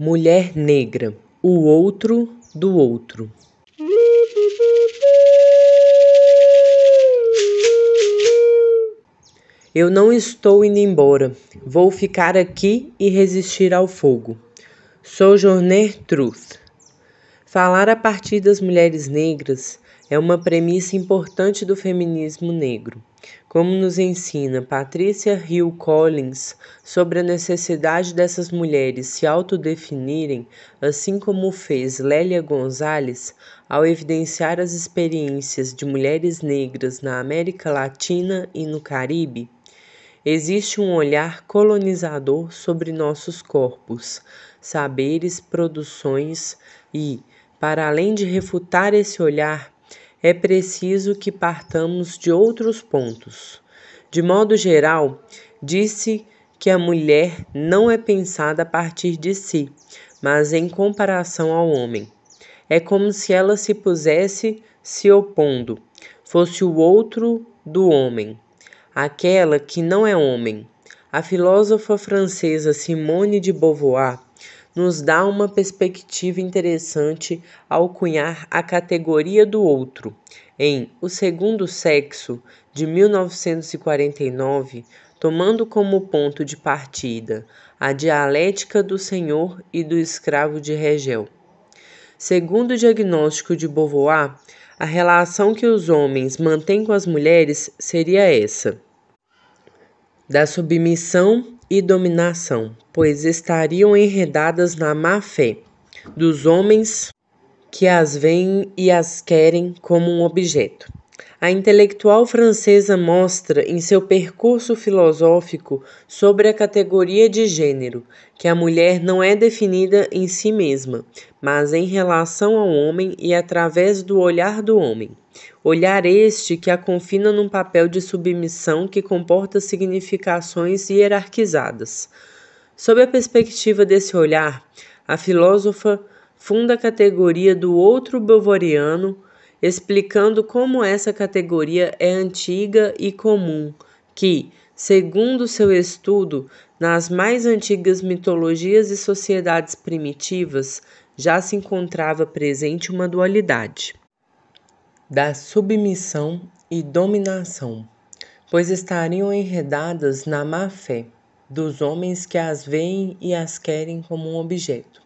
mulher negra, o outro do outro. Eu não estou indo embora. Vou ficar aqui e resistir ao fogo. Sojourner Truth. Falar a partir das mulheres negras é uma premissa importante do feminismo negro, como nos ensina Patrícia Hill Collins sobre a necessidade dessas mulheres se autodefinirem, assim como fez Lélia Gonzalez ao evidenciar as experiências de mulheres negras na América Latina e no Caribe, existe um olhar colonizador sobre nossos corpos, saberes, produções e, para além de refutar esse olhar, é preciso que partamos de outros pontos. De modo geral, disse que a mulher não é pensada a partir de si, mas em comparação ao homem. É como se ela se pusesse se opondo, fosse o outro do homem, aquela que não é homem. A filósofa francesa Simone de Beauvoir nos dá uma perspectiva interessante ao cunhar a categoria do outro. Em O Segundo Sexo, de 1949, tomando como ponto de partida a dialética do senhor e do escravo de Regel. Segundo o diagnóstico de Beauvoir, a relação que os homens mantêm com as mulheres seria essa: da submissão e dominação, pois estariam enredadas na má fé dos homens que as veem e as querem como um objeto. A intelectual francesa mostra em seu percurso filosófico sobre a categoria de gênero que a mulher não é definida em si mesma, mas em relação ao homem e através do olhar do homem olhar este que a confina num papel de submissão que comporta significações hierarquizadas. Sob a perspectiva desse olhar, a filósofa funda a categoria do outro bovoriano, explicando como essa categoria é antiga e comum, que, segundo seu estudo, nas mais antigas mitologias e sociedades primitivas já se encontrava presente uma dualidade da submissão e dominação, pois estariam enredadas na má fé dos homens que as veem e as querem como um objeto.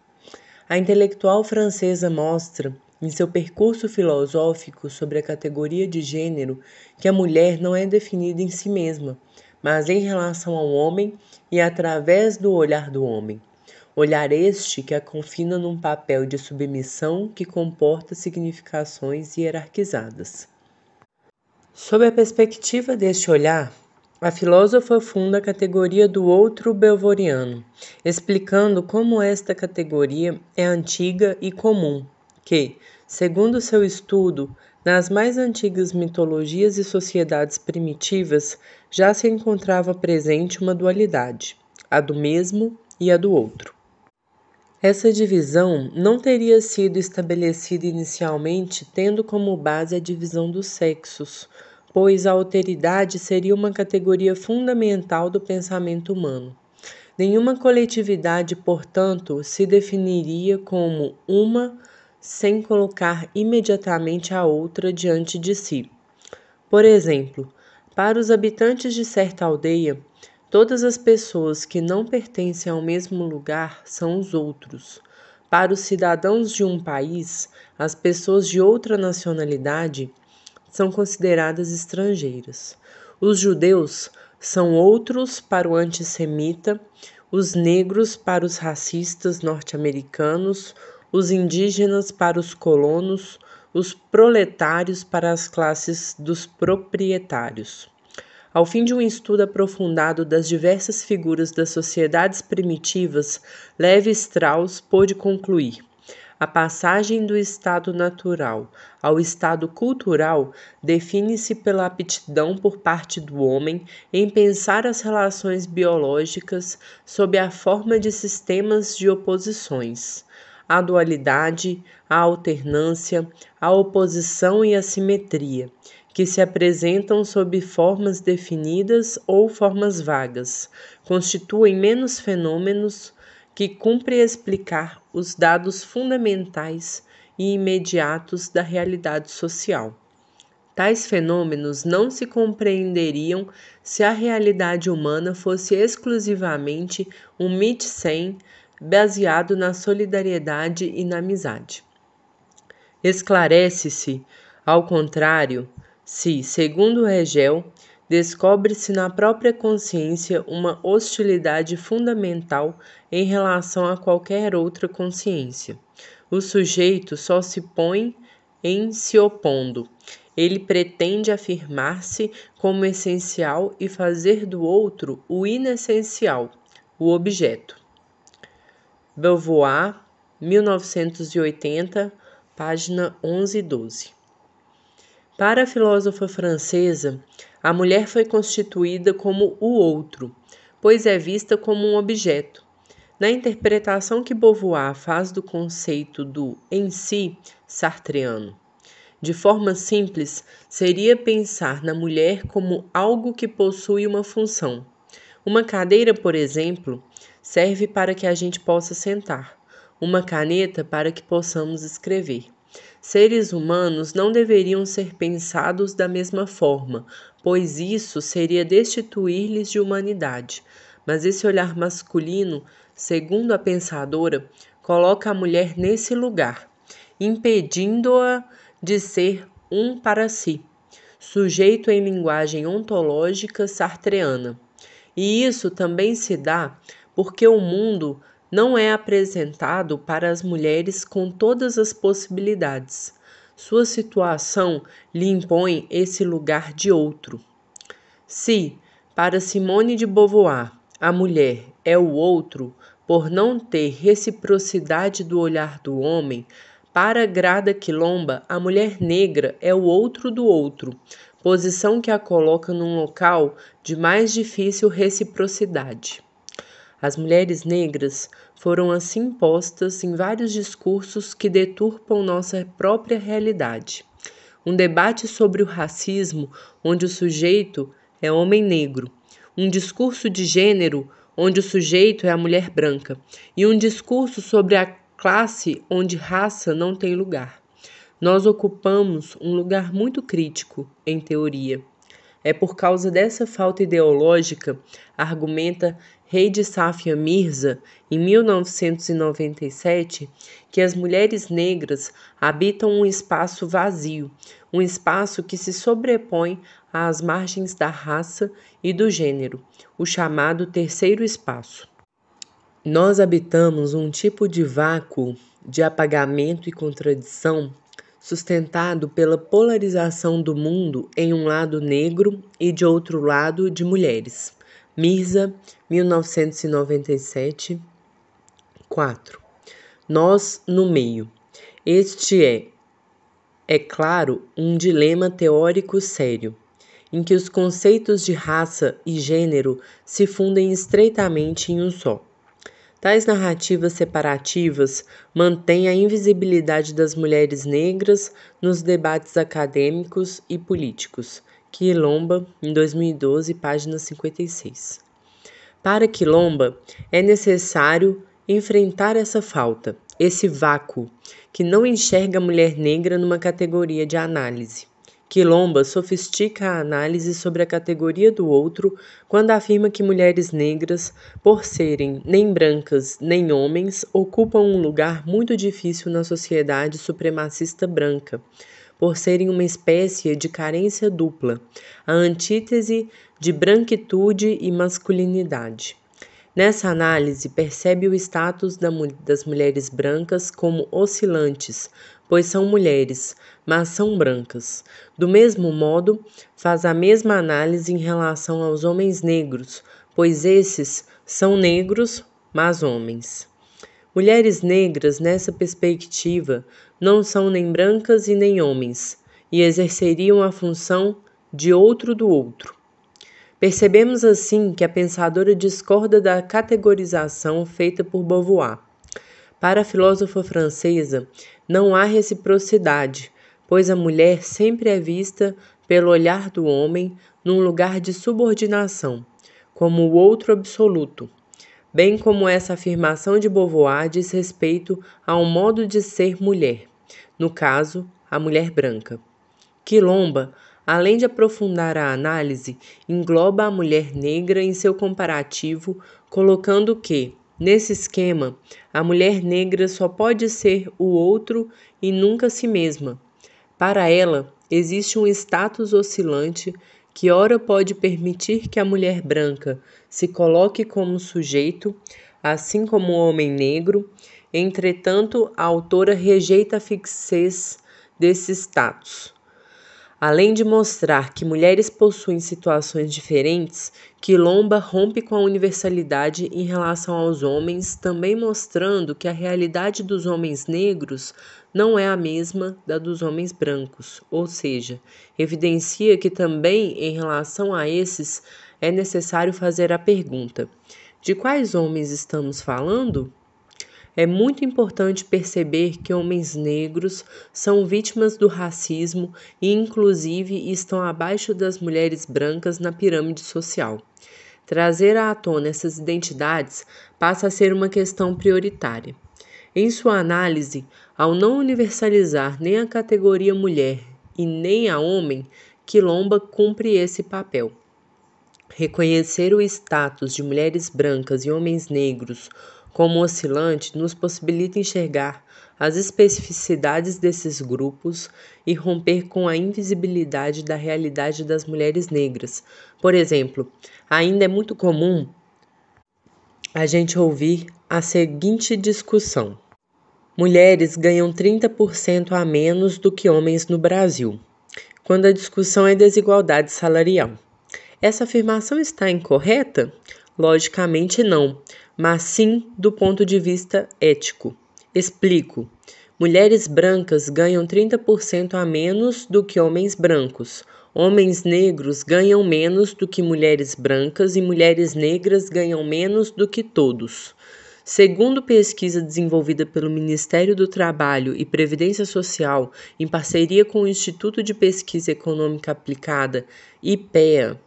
A intelectual francesa mostra, em seu percurso filosófico sobre a categoria de gênero, que a mulher não é definida em si mesma, mas em relação ao homem e através do olhar do homem olhar este que a confina num papel de submissão que comporta significações hierarquizadas. Sob a perspectiva deste olhar, a filósofa funda a categoria do outro belvoriano, explicando como esta categoria é antiga e comum, que, segundo seu estudo, nas mais antigas mitologias e sociedades primitivas já se encontrava presente uma dualidade, a do mesmo e a do outro. Essa divisão não teria sido estabelecida inicialmente tendo como base a divisão dos sexos, pois a alteridade seria uma categoria fundamental do pensamento humano. Nenhuma coletividade, portanto, se definiria como uma sem colocar imediatamente a outra diante de si. Por exemplo, para os habitantes de certa aldeia, Todas as pessoas que não pertencem ao mesmo lugar são os outros. Para os cidadãos de um país, as pessoas de outra nacionalidade são consideradas estrangeiras. Os judeus são outros para o antissemita, os negros para os racistas norte-americanos, os indígenas para os colonos, os proletários para as classes dos proprietários. Ao fim de um estudo aprofundado das diversas figuras das sociedades primitivas, Levi Strauss pôde concluir. A passagem do estado natural ao estado cultural define-se pela aptidão por parte do homem em pensar as relações biológicas sob a forma de sistemas de oposições. A dualidade, a alternância, a oposição e a simetria, que se apresentam sob formas definidas ou formas vagas, constituem menos fenômenos que cumpre explicar os dados fundamentais e imediatos da realidade social. Tais fenômenos não se compreenderiam se a realidade humana fosse exclusivamente um mit sem baseado na solidariedade e na amizade. Esclarece-se, ao contrário, se, segundo Hegel, descobre-se na própria consciência uma hostilidade fundamental em relação a qualquer outra consciência. O sujeito só se põe em se opondo. Ele pretende afirmar-se como essencial e fazer do outro o inessencial, o objeto. Beauvoir, 1980, página 11 e 12. Para a filósofa francesa, a mulher foi constituída como o outro, pois é vista como um objeto. Na interpretação que Beauvoir faz do conceito do em si sartreano, de forma simples, seria pensar na mulher como algo que possui uma função. Uma cadeira, por exemplo, serve para que a gente possa sentar, uma caneta para que possamos escrever. Seres humanos não deveriam ser pensados da mesma forma, pois isso seria destituir-lhes de humanidade. Mas esse olhar masculino, segundo a pensadora, coloca a mulher nesse lugar, impedindo-a de ser um para si, sujeito em linguagem ontológica sartreana. E isso também se dá porque o mundo não é apresentado para as mulheres com todas as possibilidades. Sua situação lhe impõe esse lugar de outro. Se, para Simone de Beauvoir, a mulher é o outro, por não ter reciprocidade do olhar do homem, para Grada Quilomba, a mulher negra é o outro do outro, posição que a coloca num local de mais difícil reciprocidade. As mulheres negras foram assim postas em vários discursos que deturpam nossa própria realidade. Um debate sobre o racismo, onde o sujeito é homem negro. Um discurso de gênero, onde o sujeito é a mulher branca. E um discurso sobre a classe, onde raça não tem lugar. Nós ocupamos um lugar muito crítico, em teoria. É por causa dessa falta ideológica, argumenta de Safia Mirza, em 1997, que as mulheres negras habitam um espaço vazio, um espaço que se sobrepõe às margens da raça e do gênero, o chamado terceiro espaço. Nós habitamos um tipo de vácuo de apagamento e contradição sustentado pela polarização do mundo em um lado negro e de outro lado de mulheres. Mirza, 1997. 4. Nós no meio. Este é, é claro, um dilema teórico sério, em que os conceitos de raça e gênero se fundem estreitamente em um só. Tais narrativas separativas mantêm a invisibilidade das mulheres negras nos debates acadêmicos e políticos. Quilomba, em 2012, página 56. Para Quilomba, é necessário enfrentar essa falta, esse vácuo, que não enxerga a mulher negra numa categoria de análise. Quilomba sofistica a análise sobre a categoria do outro quando afirma que mulheres negras, por serem nem brancas nem homens, ocupam um lugar muito difícil na sociedade supremacista branca, por serem uma espécie de carência dupla, a antítese de branquitude e masculinidade. Nessa análise, percebe o status das mulheres brancas como oscilantes, pois são mulheres, mas são brancas. Do mesmo modo, faz a mesma análise em relação aos homens negros, pois esses são negros, mas homens. Mulheres negras, nessa perspectiva, não são nem brancas e nem homens, e exerceriam a função de outro do outro. Percebemos assim que a pensadora discorda da categorização feita por Beauvoir para a filósofa francesa, não há reciprocidade, pois a mulher sempre é vista, pelo olhar do homem, num lugar de subordinação, como o outro absoluto, bem como essa afirmação de Beauvoir diz respeito a um modo de ser mulher, no caso, a mulher branca. Quilomba, além de aprofundar a análise, engloba a mulher negra em seu comparativo, colocando que, Nesse esquema, a mulher negra só pode ser o outro e nunca si mesma. Para ela, existe um status oscilante que ora pode permitir que a mulher branca se coloque como sujeito, assim como o homem negro, entretanto, a autora rejeita a fixez desse status. Além de mostrar que mulheres possuem situações diferentes, Quilomba rompe com a universalidade em relação aos homens, também mostrando que a realidade dos homens negros não é a mesma da dos homens brancos, ou seja, evidencia que também em relação a esses é necessário fazer a pergunta: de quais homens estamos falando? É muito importante perceber que homens negros são vítimas do racismo e, inclusive, estão abaixo das mulheres brancas na pirâmide social. Trazer à tona essas identidades passa a ser uma questão prioritária. Em sua análise, ao não universalizar nem a categoria mulher e nem a homem, Quilomba cumpre esse papel. Reconhecer o status de mulheres brancas e homens negros como oscilante nos possibilita enxergar as especificidades desses grupos e romper com a invisibilidade da realidade das mulheres negras. Por exemplo, ainda é muito comum a gente ouvir a seguinte discussão: mulheres ganham 30% a menos do que homens no Brasil, quando a discussão é desigualdade salarial. Essa afirmação está incorreta? Logicamente não, mas sim do ponto de vista ético. Explico. Mulheres brancas ganham 30% a menos do que homens brancos. Homens negros ganham menos do que mulheres brancas e mulheres negras ganham menos do que todos. Segundo pesquisa desenvolvida pelo Ministério do Trabalho e Previdência Social, em parceria com o Instituto de Pesquisa Econômica Aplicada, IPEA,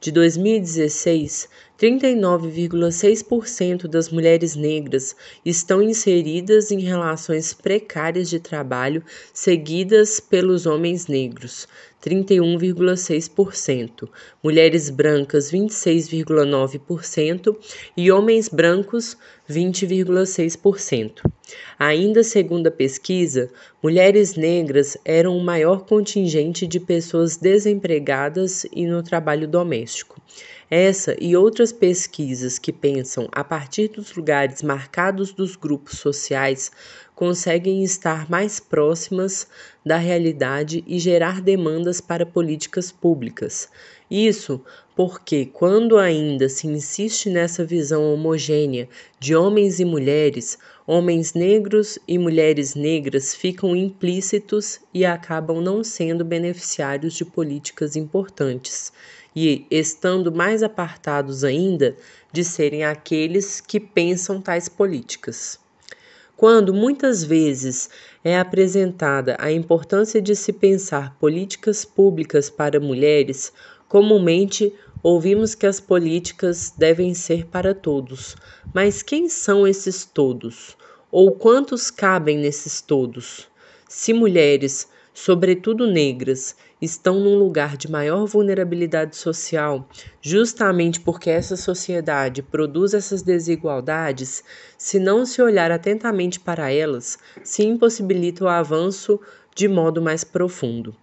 de 2016, 39,6% das mulheres negras estão inseridas em relações precárias de trabalho, seguidas pelos homens negros, 31,6%, mulheres brancas, 26,9% e homens brancos, 20,6%. Ainda segundo a pesquisa, mulheres negras eram o maior contingente de pessoas desempregadas e no trabalho doméstico. Essa e outras pesquisas que pensam a partir dos lugares marcados dos grupos sociais conseguem estar mais próximas da realidade e gerar demandas para políticas públicas. Isso porque, quando ainda se insiste nessa visão homogênea de homens e mulheres, homens negros e mulheres negras ficam implícitos e acabam não sendo beneficiários de políticas importantes e, estando mais apartados ainda, de serem aqueles que pensam tais políticas. Quando muitas vezes é apresentada a importância de se pensar políticas públicas para mulheres, comumente ouvimos que as políticas devem ser para todos. Mas quem são esses todos? Ou quantos cabem nesses todos? Se mulheres sobretudo negras, estão num lugar de maior vulnerabilidade social, justamente porque essa sociedade produz essas desigualdades, se não se olhar atentamente para elas, se impossibilita o avanço de modo mais profundo.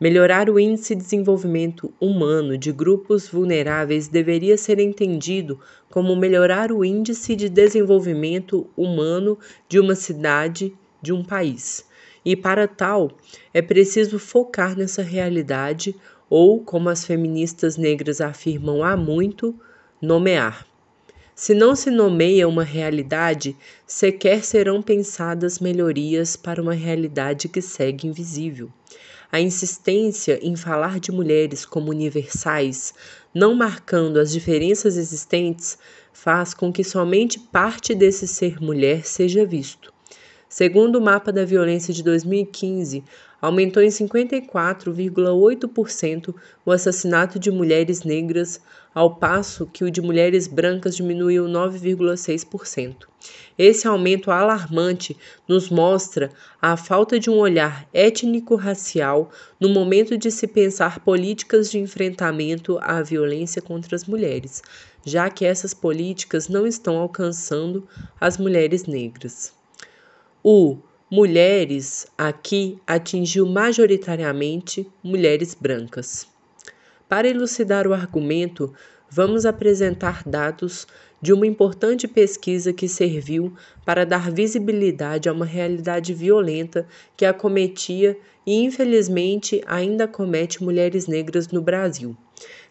Melhorar o índice de desenvolvimento humano de grupos vulneráveis deveria ser entendido como melhorar o índice de desenvolvimento humano de uma cidade, de um país e para tal é preciso focar nessa realidade ou, como as feministas negras afirmam há muito, nomear. Se não se nomeia uma realidade, sequer serão pensadas melhorias para uma realidade que segue invisível. A insistência em falar de mulheres como universais, não marcando as diferenças existentes, faz com que somente parte desse ser mulher seja visto. Segundo o mapa da violência de 2015, aumentou em 54,8% o assassinato de mulheres negras, ao passo que o de mulheres brancas diminuiu 9,6%. Esse aumento alarmante nos mostra a falta de um olhar étnico-racial no momento de se pensar políticas de enfrentamento à violência contra as mulheres, já que essas políticas não estão alcançando as mulheres negras. O mulheres aqui atingiu majoritariamente mulheres brancas. Para elucidar o argumento, vamos apresentar dados de uma importante pesquisa que serviu para dar visibilidade a uma realidade violenta que acometia e, infelizmente, ainda comete mulheres negras no Brasil.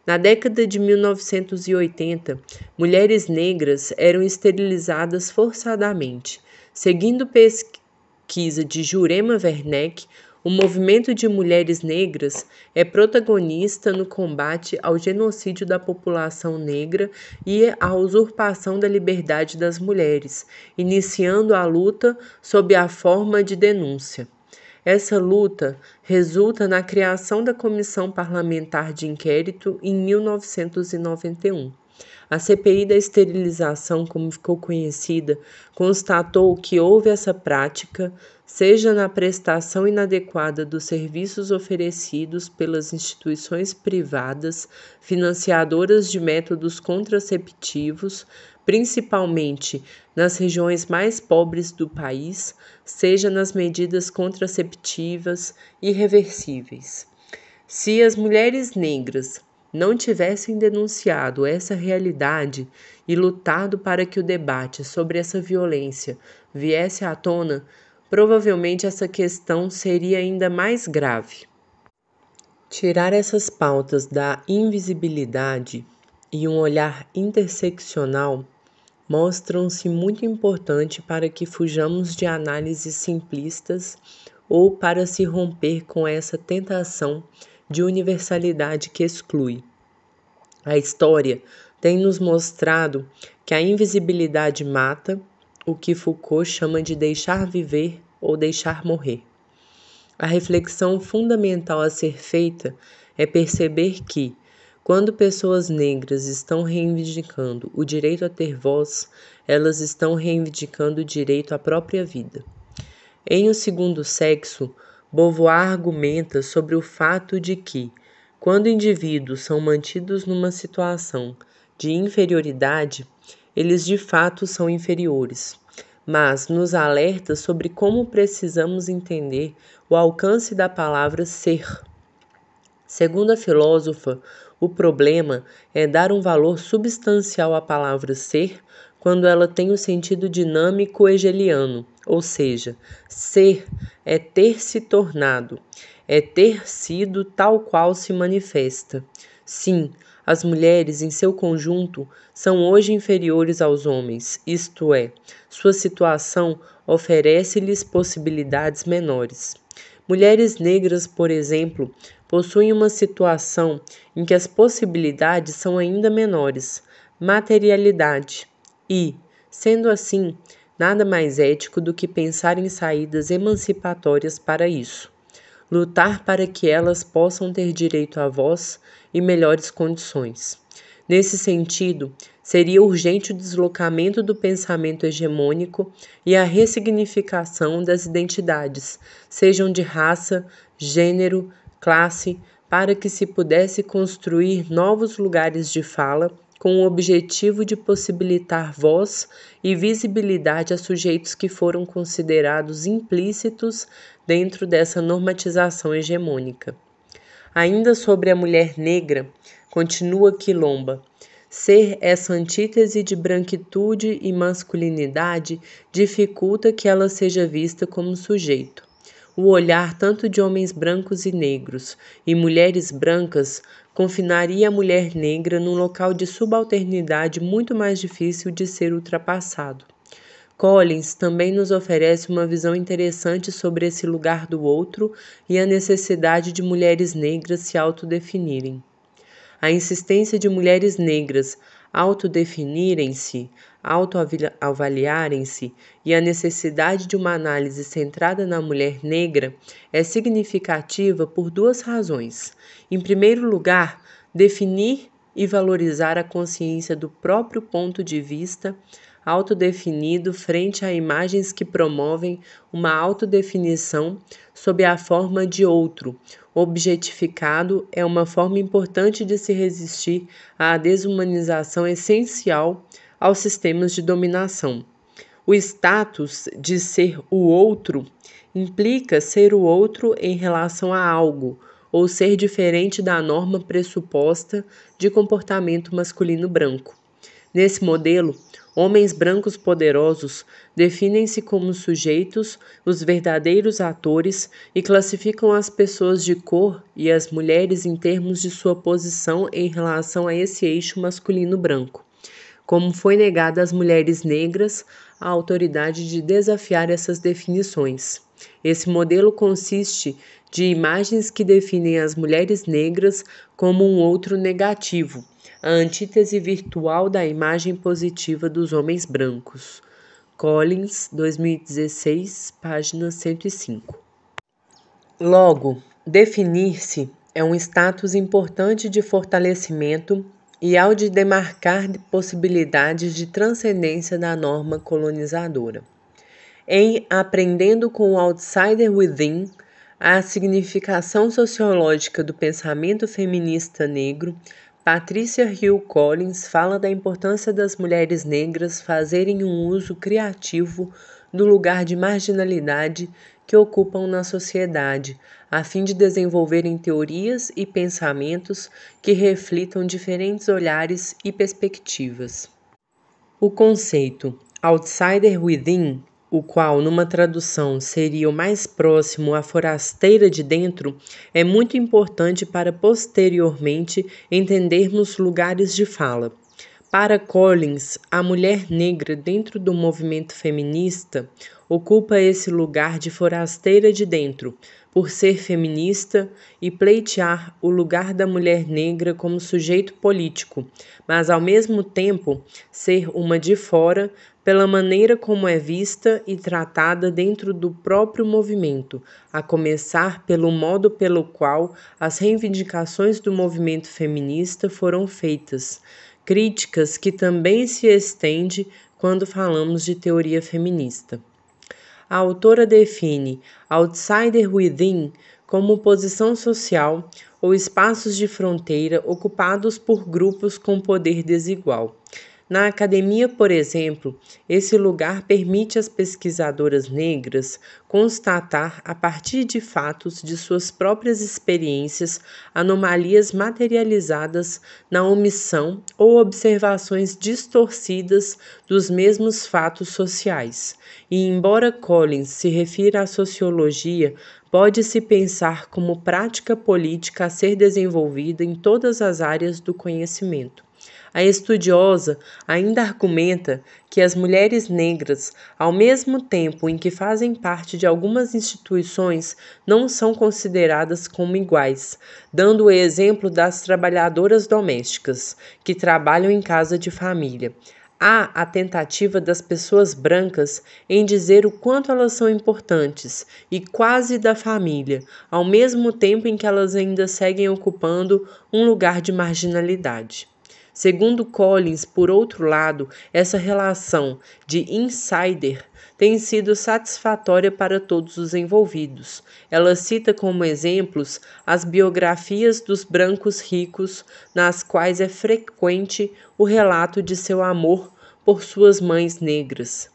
Na década de 1980, mulheres negras eram esterilizadas forçadamente Seguindo pesquisa de Jurema Werneck, o movimento de mulheres negras é protagonista no combate ao genocídio da população negra e à usurpação da liberdade das mulheres, iniciando a luta sob a forma de denúncia. Essa luta resulta na criação da Comissão Parlamentar de Inquérito em 1991. A CPI da esterilização, como ficou conhecida, constatou que houve essa prática, seja na prestação inadequada dos serviços oferecidos pelas instituições privadas financiadoras de métodos contraceptivos, principalmente nas regiões mais pobres do país, seja nas medidas contraceptivas irreversíveis. Se as mulheres negras não tivessem denunciado essa realidade e lutado para que o debate sobre essa violência viesse à tona, provavelmente essa questão seria ainda mais grave. Tirar essas pautas da invisibilidade e um olhar interseccional mostram-se muito importante para que fujamos de análises simplistas ou para se romper com essa tentação de universalidade que exclui. A história tem nos mostrado que a invisibilidade mata, o que Foucault chama de deixar viver ou deixar morrer. A reflexão fundamental a ser feita é perceber que, quando pessoas negras estão reivindicando o direito a ter voz, elas estão reivindicando o direito à própria vida. Em O Segundo Sexo, Beauvoir argumenta sobre o fato de que, quando indivíduos são mantidos numa situação de inferioridade, eles de fato são inferiores, mas nos alerta sobre como precisamos entender o alcance da palavra ser. Segundo a filósofa, o problema é dar um valor substancial à palavra ser quando ela tem o um sentido dinâmico hegeliano, ou seja, ser é ter se tornado, é ter sido tal qual se manifesta. Sim, as mulheres em seu conjunto são hoje inferiores aos homens, isto é, sua situação oferece-lhes possibilidades menores. Mulheres negras, por exemplo, possuem uma situação em que as possibilidades são ainda menores materialidade e, sendo assim, Nada mais ético do que pensar em saídas emancipatórias para isso, lutar para que elas possam ter direito à voz e melhores condições. Nesse sentido, seria urgente o deslocamento do pensamento hegemônico e a ressignificação das identidades, sejam de raça, gênero, classe, para que se pudesse construir novos lugares de fala com o objetivo de possibilitar voz e visibilidade a sujeitos que foram considerados implícitos dentro dessa normatização hegemônica. Ainda sobre a mulher negra, continua Quilomba. Ser essa antítese de branquitude e masculinidade dificulta que ela seja vista como sujeito o olhar tanto de homens brancos e negros e mulheres brancas confinaria a mulher negra num local de subalternidade muito mais difícil de ser ultrapassado. Collins também nos oferece uma visão interessante sobre esse lugar do outro e a necessidade de mulheres negras se autodefinirem. A insistência de mulheres negras autodefinirem-se autoavaliarem-se e a necessidade de uma análise centrada na mulher negra é significativa por duas razões. Em primeiro lugar, definir e valorizar a consciência do próprio ponto de vista autodefinido frente a imagens que promovem uma autodefinição sob a forma de outro. Objetificado é uma forma importante de se resistir à desumanização essencial aos sistemas de dominação. O status de ser o outro implica ser o outro em relação a algo, ou ser diferente da norma pressuposta de comportamento masculino branco. Nesse modelo, homens brancos poderosos definem-se como sujeitos, os verdadeiros atores, e classificam as pessoas de cor e as mulheres em termos de sua posição em relação a esse eixo masculino branco como foi negada às mulheres negras a autoridade de desafiar essas definições. Esse modelo consiste de imagens que definem as mulheres negras como um outro negativo, a antítese virtual da imagem positiva dos homens brancos. Collins, 2016, página 105. Logo, definir-se é um status importante de fortalecimento e ao de demarcar possibilidades de transcendência da norma colonizadora. Em Aprendendo com o Outsider Within, a significação sociológica do pensamento feminista negro, Patricia Hill Collins fala da importância das mulheres negras fazerem um uso criativo do lugar de marginalidade que ocupam na sociedade, a fim de desenvolverem teorias e pensamentos que reflitam diferentes olhares e perspectivas. O conceito outsider within, o qual numa tradução seria o mais próximo à forasteira de dentro, é muito importante para posteriormente entendermos lugares de fala. Para Collins, a mulher negra dentro do movimento feminista, ocupa esse lugar de forasteira de dentro, por ser feminista e pleitear o lugar da mulher negra como sujeito político, mas ao mesmo tempo ser uma de fora pela maneira como é vista e tratada dentro do próprio movimento, a começar pelo modo pelo qual as reivindicações do movimento feminista foram feitas, críticas que também se estende quando falamos de teoria feminista a autora define outsider within como posição social ou espaços de fronteira ocupados por grupos com poder desigual na academia, por exemplo, esse lugar permite às pesquisadoras negras constatar, a partir de fatos de suas próprias experiências, anomalias materializadas na omissão ou observações distorcidas dos mesmos fatos sociais. E, embora Collins se refira à sociologia, pode-se pensar como prática política a ser desenvolvida em todas as áreas do conhecimento. A estudiosa ainda argumenta que as mulheres negras, ao mesmo tempo em que fazem parte de algumas instituições, não são consideradas como iguais, dando o exemplo das trabalhadoras domésticas, que trabalham em casa de família há a tentativa das pessoas brancas em dizer o quanto elas são importantes e quase da família, ao mesmo tempo em que elas ainda seguem ocupando um lugar de marginalidade. Segundo Collins, por outro lado, essa relação de insider tem sido satisfatória para todos os envolvidos. Ela cita como exemplos as biografias dos brancos ricos, nas quais é frequente o relato de seu amor por suas mães negras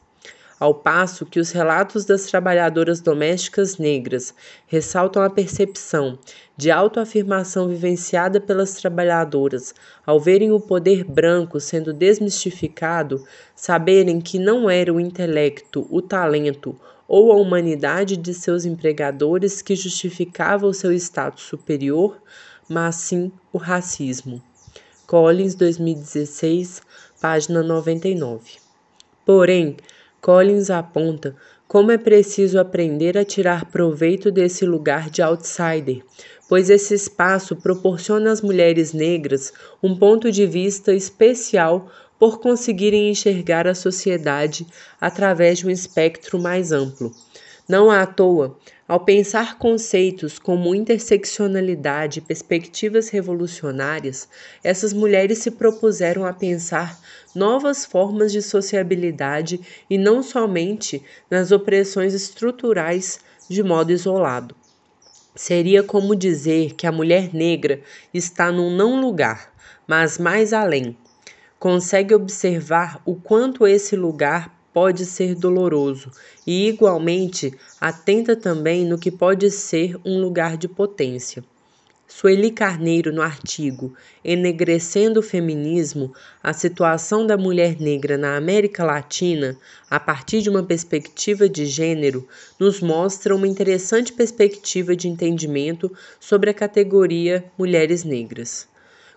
ao passo que os relatos das trabalhadoras domésticas negras ressaltam a percepção de autoafirmação vivenciada pelas trabalhadoras ao verem o poder branco sendo desmistificado, saberem que não era o intelecto, o talento ou a humanidade de seus empregadores que justificava o seu status superior, mas sim o racismo. Collins, 2016, página 99. Porém, Collins aponta como é preciso aprender a tirar proveito desse lugar de outsider, pois esse espaço proporciona às mulheres negras um ponto de vista especial por conseguirem enxergar a sociedade através de um espectro mais amplo. Não à toa, ao pensar conceitos como interseccionalidade e perspectivas revolucionárias, essas mulheres se propuseram a pensar novas formas de sociabilidade e não somente nas opressões estruturais de modo isolado. Seria como dizer que a mulher negra está num não lugar, mas mais além. Consegue observar o quanto esse lugar pode ser doloroso e, igualmente, atenta também no que pode ser um lugar de potência. Sueli Carneiro, no artigo Enegrecendo o Feminismo: A Situação da Mulher Negra na América Latina, a partir de uma perspectiva de gênero, nos mostra uma interessante perspectiva de entendimento sobre a categoria mulheres negras.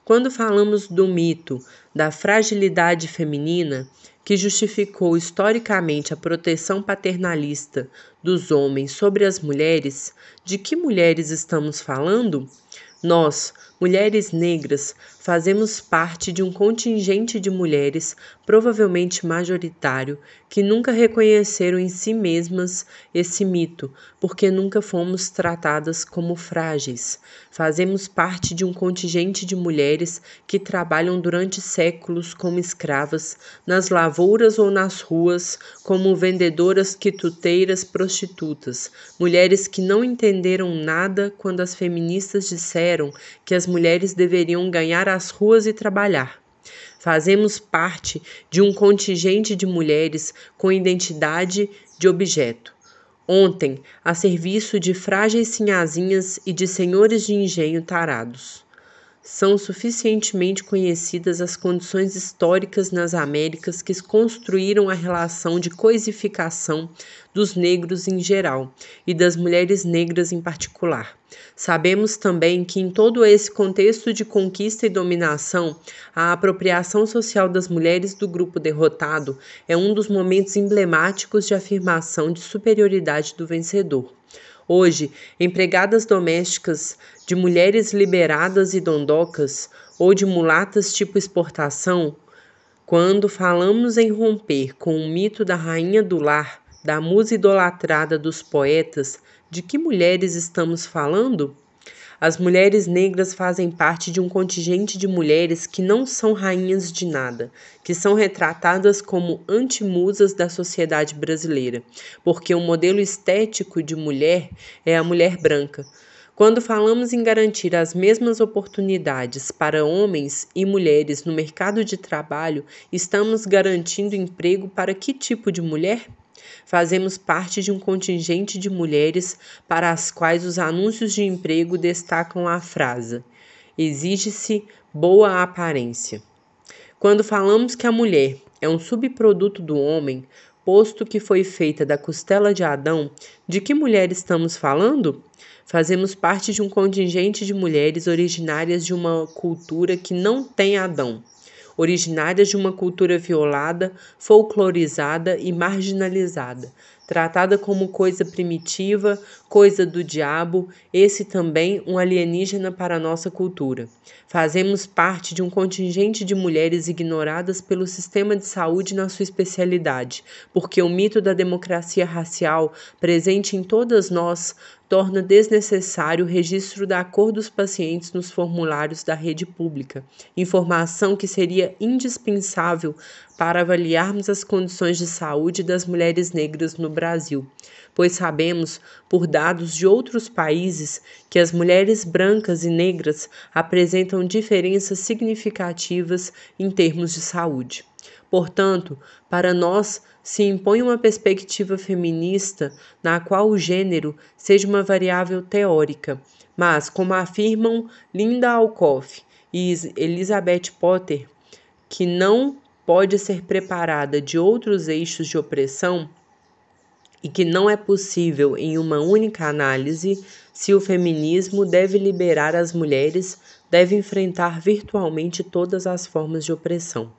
Quando falamos do mito da fragilidade feminina, que justificou historicamente a proteção paternalista dos homens sobre as mulheres, de que mulheres estamos falando? Nós, mulheres negras, fazemos parte de um contingente de mulheres, provavelmente majoritário, que nunca reconheceram em si mesmas esse mito, porque nunca fomos tratadas como frágeis. Fazemos parte de um contingente de mulheres que trabalham durante séculos como escravas, nas lavouras ou nas ruas, como vendedoras, quituteiras, prostitutas, mulheres que não entenderam nada quando as feministas disseram disseram que as mulheres deveriam ganhar as ruas e trabalhar. Fazemos parte de um contingente de mulheres com identidade de objeto. Ontem, a serviço de frágeis sinhazinhas e de senhores de engenho tarados são suficientemente conhecidas as condições históricas nas Américas que construíram a relação de coisificação dos negros em geral e das mulheres negras em particular. Sabemos também que, em todo esse contexto de conquista e dominação, a apropriação social das mulheres do grupo derrotado é um dos momentos emblemáticos de afirmação de superioridade do vencedor. Hoje, empregadas domésticas de mulheres liberadas e dondocas ou de mulatas tipo exportação, quando falamos em romper com o mito da rainha do lar, da musa idolatrada dos poetas, de que mulheres estamos falando? As mulheres negras fazem parte de um contingente de mulheres que não são rainhas de nada, que são retratadas como antimusas da sociedade brasileira, porque o modelo estético de mulher é a mulher branca. Quando falamos em garantir as mesmas oportunidades para homens e mulheres no mercado de trabalho, estamos garantindo emprego para que tipo de mulher? fazemos parte de um contingente de mulheres para as quais os anúncios de emprego destacam a frase: exige-se boa aparência. Quando falamos que a mulher é um subproduto do homem, posto que foi feita da costela de Adão, de que mulher estamos falando? Fazemos parte de um contingente de mulheres originárias de uma cultura que não tem Adão originárias de uma cultura violada, folclorizada e marginalizada, tratada como coisa primitiva, coisa do diabo, esse também um alienígena para a nossa cultura. Fazemos parte de um contingente de mulheres ignoradas pelo sistema de saúde na sua especialidade, porque o mito da democracia racial, presente em todas nós, torna desnecessário o registro da cor dos pacientes nos formulários da rede pública, informação que seria indispensável para avaliarmos as condições de saúde das mulheres negras no Brasil, pois sabemos, por dados de outros países, que as mulheres brancas e negras apresentam diferenças significativas em termos de saúde. Portanto, para nós se impõe uma perspectiva feminista na qual o gênero seja uma variável teórica, mas, como afirmam Linda Alcoff e Elizabeth Potter, que não pode ser preparada de outros eixos de opressão e que não é possível em uma única análise se o feminismo deve liberar as mulheres, deve enfrentar virtualmente todas as formas de opressão.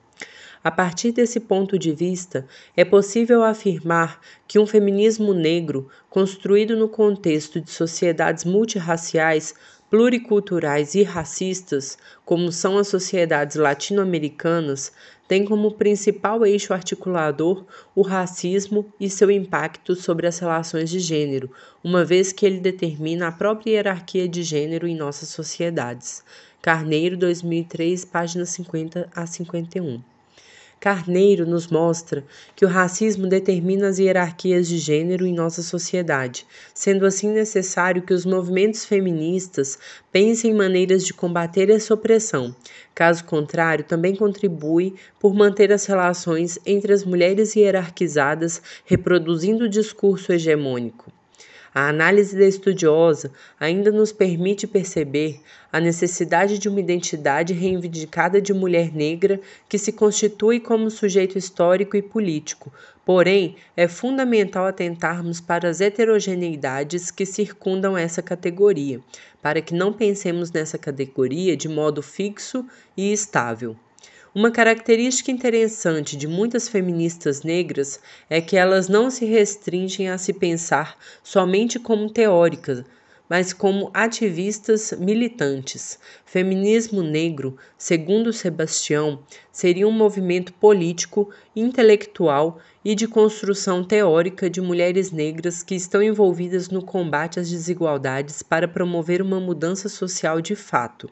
A partir desse ponto de vista, é possível afirmar que um feminismo negro, construído no contexto de sociedades multirraciais, pluriculturais e racistas, como são as sociedades latino-americanas, tem como principal eixo articulador o racismo e seu impacto sobre as relações de gênero, uma vez que ele determina a própria hierarquia de gênero em nossas sociedades. Carneiro, 2003, páginas 50 a 51. Carneiro nos mostra que o racismo determina as hierarquias de gênero em nossa sociedade, sendo assim necessário que os movimentos feministas pensem maneiras de combater essa opressão. Caso contrário, também contribui por manter as relações entre as mulheres hierarquizadas, reproduzindo o discurso hegemônico. A análise da estudiosa ainda nos permite perceber a necessidade de uma identidade reivindicada de mulher negra que se constitui como sujeito histórico e político. Porém, é fundamental atentarmos para as heterogeneidades que circundam essa categoria, para que não pensemos nessa categoria de modo fixo e estável. Uma característica interessante de muitas feministas negras é que elas não se restringem a se pensar somente como teóricas mas como ativistas militantes. Feminismo negro, segundo Sebastião, seria um movimento político, intelectual e de construção teórica de mulheres negras que estão envolvidas no combate às desigualdades para promover uma mudança social de fato.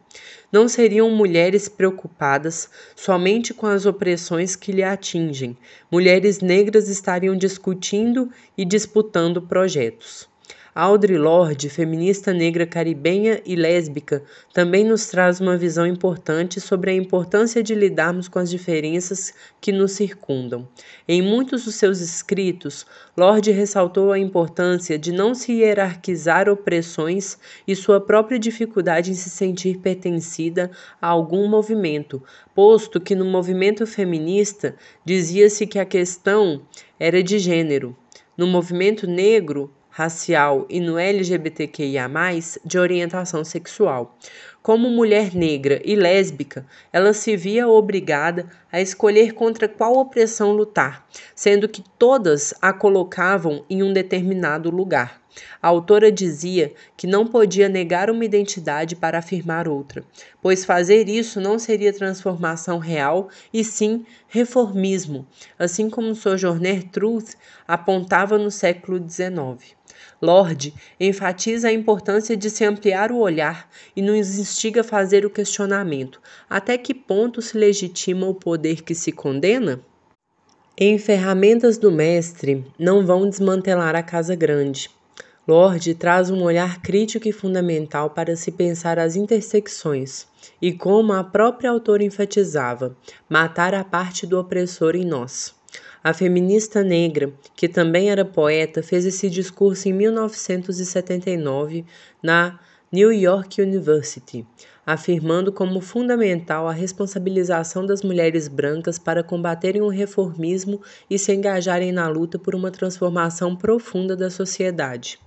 Não seriam mulheres preocupadas somente com as opressões que lhe atingem. Mulheres negras estariam discutindo e disputando projetos. Audre Lorde, feminista negra caribenha e lésbica, também nos traz uma visão importante sobre a importância de lidarmos com as diferenças que nos circundam. Em muitos dos seus escritos, Lorde ressaltou a importância de não se hierarquizar opressões e sua própria dificuldade em se sentir pertencida a algum movimento, posto que no movimento feminista dizia-se que a questão era de gênero. No movimento negro, racial e no LGBTQIA, de orientação sexual. Como mulher negra e lésbica, ela se via obrigada a escolher contra qual opressão lutar, sendo que todas a colocavam em um determinado lugar. A autora dizia que não podia negar uma identidade para afirmar outra, pois fazer isso não seria transformação real e sim reformismo, assim como Sojourner Truth apontava no século XIX. Lorde enfatiza a importância de se ampliar o olhar e nos instiga a fazer o questionamento: até que ponto se legitima o poder que se condena? Em Ferramentas do Mestre, não vão desmantelar a Casa Grande. Lorde traz um olhar crítico e fundamental para se pensar as intersecções e, como a própria autora enfatizava, matar a parte do opressor em nós. A feminista negra, que também era poeta, fez esse discurso em 1979 na New York University, afirmando como fundamental a responsabilização das mulheres brancas para combaterem o reformismo e se engajarem na luta por uma transformação profunda da sociedade.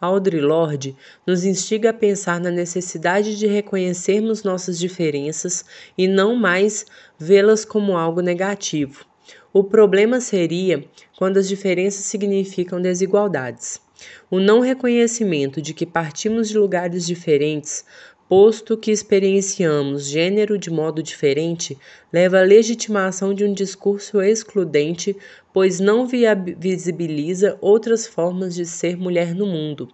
Audre Lorde nos instiga a pensar na necessidade de reconhecermos nossas diferenças e não mais vê-las como algo negativo. O problema seria quando as diferenças significam desigualdades. O não reconhecimento de que partimos de lugares diferentes, posto que experienciamos gênero de modo diferente, leva à legitimação de um discurso excludente, pois não visibiliza outras formas de ser mulher no mundo.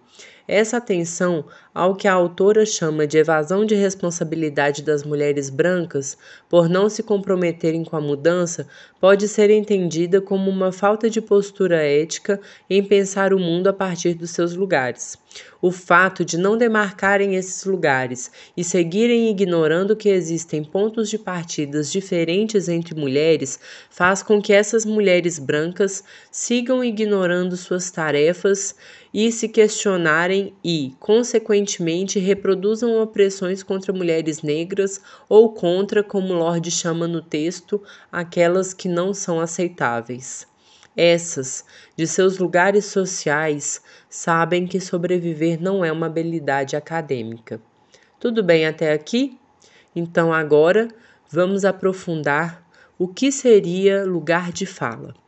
Essa atenção ao que a autora chama de evasão de responsabilidade das mulheres brancas por não se comprometerem com a mudança, pode ser entendida como uma falta de postura ética em pensar o mundo a partir dos seus lugares. O fato de não demarcarem esses lugares e seguirem ignorando que existem pontos de partidas diferentes entre mulheres faz com que essas mulheres brancas sigam ignorando suas tarefas e se questionarem e, consequentemente, frequentemente reproduzam opressões contra mulheres negras ou contra, como Lorde chama no texto, aquelas que não são aceitáveis. Essas, de seus lugares sociais, sabem que sobreviver não é uma habilidade acadêmica. Tudo bem até aqui? Então agora vamos aprofundar o que seria lugar de fala.